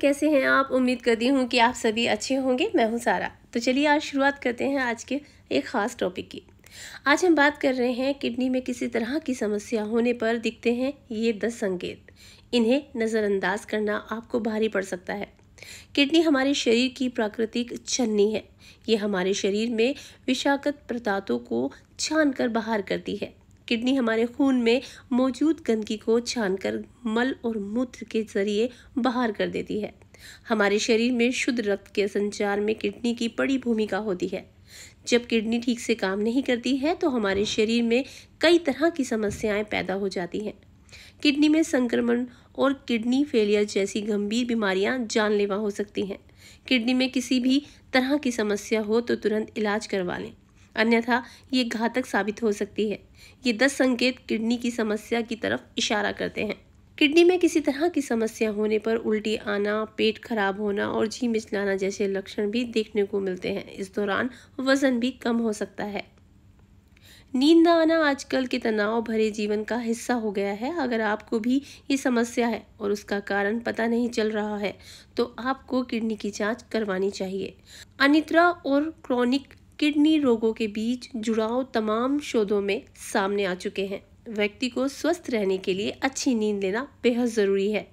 कैसे हैं आप उम्मीद करती हूँ कि आप सभी अच्छे होंगे मैं हूँ सारा तो चलिए आज शुरुआत करते हैं आज के एक ख़ास टॉपिक की आज हम बात कर रहे हैं किडनी में किसी तरह की समस्या होने पर दिखते हैं ये दस संकेत इन्हें नज़रअंदाज करना आपको भारी पड़ सकता है किडनी हमारे शरीर की प्राकृतिक छन्नी है ये हमारे शरीर में विषाक्त प्रतातों को छान कर बाहर करती है किडनी हमारे खून में मौजूद गंदगी को छानकर मल और मूत्र के जरिए बाहर कर देती है हमारे शरीर में शुद्ध रक्त के संचार में किडनी की बड़ी भूमिका होती है जब किडनी ठीक से काम नहीं करती है तो हमारे शरीर में कई तरह की समस्याएं पैदा हो जाती हैं किडनी में संक्रमण और किडनी फेलियर जैसी गंभीर बीमारियां जानलेवा हो सकती हैं किडनी में किसी भी तरह की समस्या हो तो तुरंत इलाज करवा लें अन्यथा ये घातक साबित हो सकती है ये दस संकेत किडनी की समस्या की तरफ इशारा करते हैं किडनी में किसी तरह की समस्या होने पर उल्टी आना पेट खराब होना और जी मिचलाना जैसे लक्षण भी देखने को मिलते हैं इस दौरान वजन भी कम हो सकता है नींद आना आजकल के तनाव भरे जीवन का हिस्सा हो गया है अगर आपको भी ये समस्या है और उसका कारण पता नहीं चल रहा है तो आपको किडनी की जांच करवानी चाहिए अनिद्रा और क्रॉनिक किडनी रोगों के बीच जुड़ाव तमाम शोधों में सामने आ चुके हैं व्यक्ति को स्वस्थ रहने के लिए अच्छी नींद लेना बेहद ज़रूरी है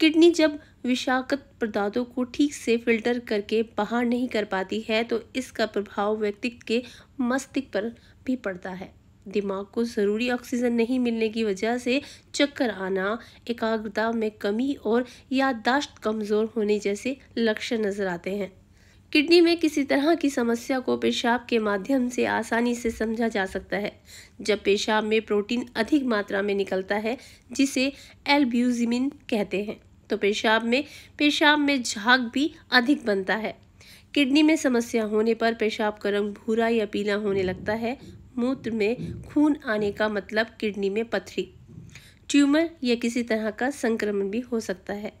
किडनी जब विषाक्त पदार्थों को ठीक से फिल्टर करके बाहर नहीं कर पाती है तो इसका प्रभाव व्यक्ति के मस्तिष्क पर भी पड़ता है दिमाग को ज़रूरी ऑक्सीजन नहीं मिलने की वजह से चक्कर आना एकाग्रता में कमी और याददाश्त कमज़ोर होने जैसे लक्षण नज़र आते हैं किडनी में किसी तरह की समस्या को पेशाब के माध्यम से आसानी से समझा जा सकता है जब पेशाब में प्रोटीन अधिक मात्रा में निकलता है जिसे एल्ब्यूजिमिन कहते हैं तो पेशाब में पेशाब में झाग भी अधिक बनता है किडनी में समस्या होने पर पेशाब का रंग भूरा या पीला होने लगता है मूत्र में खून आने का मतलब किडनी में पथरी ट्यूमर या किसी तरह का संक्रमण भी हो सकता है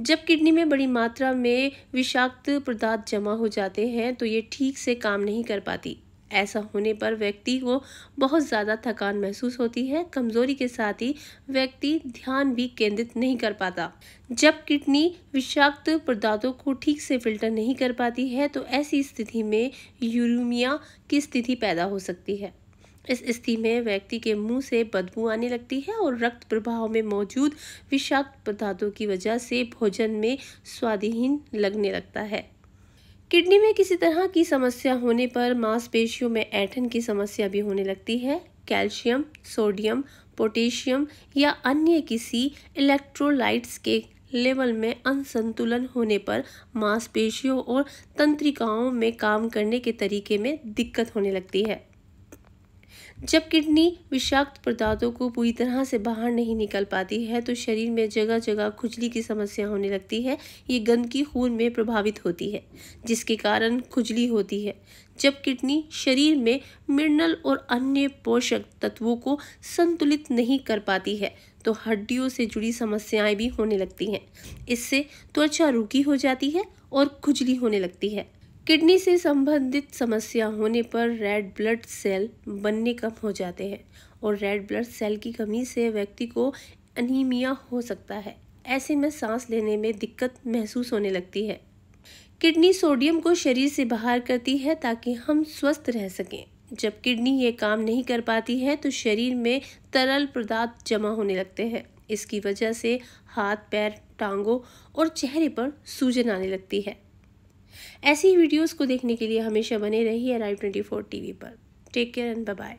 जब किडनी में बड़ी मात्रा में विषाक्त पदार्थ जमा हो जाते हैं तो ये ठीक से काम नहीं कर पाती ऐसा होने पर व्यक्ति को बहुत ज़्यादा थकान महसूस होती है कमज़ोरी के साथ ही व्यक्ति ध्यान भी केंद्रित नहीं कर पाता जब किडनी विषाक्त पदार्थों को ठीक से फिल्टर नहीं कर पाती है तो ऐसी स्थिति में यूरिमिया की स्थिति पैदा हो सकती है इस स्थिति में व्यक्ति के मुंह से बदबू आने लगती है और रक्त प्रभाव में मौजूद विषाक्त पदार्थों की वजह से भोजन में स्वादिहीन लगने लगता है किडनी में किसी तरह की समस्या होने पर मांसपेशियों में ऐठन की समस्या भी होने लगती है कैल्शियम सोडियम पोटेशियम या अन्य किसी इलेक्ट्रोलाइट्स के लेवल में असंतुलन होने पर मांसपेशियों और तंत्रिकाओं में काम करने के तरीके में दिक्कत होने लगती है जब किडनी विषाक्त पदार्थों को पूरी तरह से बाहर नहीं निकल पाती है तो शरीर में जगह जगह खुजली की समस्या होने लगती है ये गंदगी खून में प्रभावित होती है जिसके कारण खुजली होती है जब किडनी शरीर में मिनरल और अन्य पोषक तत्वों को संतुलित नहीं कर पाती है तो हड्डियों से जुड़ी समस्याएं भी होने लगती हैं इससे त्वचा रुकी हो जाती है और खुजली होने लगती है किडनी से संबंधित समस्या होने पर रेड ब्लड सेल बनने कम हो जाते हैं और रेड ब्लड सेल की कमी से व्यक्ति को अनीमिया हो सकता है ऐसे में सांस लेने में दिक्कत महसूस होने लगती है किडनी सोडियम को शरीर से बाहर करती है ताकि हम स्वस्थ रह सकें जब किडनी ये काम नहीं कर पाती है तो शरीर में तरल पदार्थ जमा होने लगते हैं इसकी वजह से हाथ पैर टांगों और चेहरे पर सूजन आने लगती है ऐसी वीडियोज़ को देखने के लिए हमेशा बने रहिए राइव ट्वेंटी फोर टी पर टेक केयर एंड बाय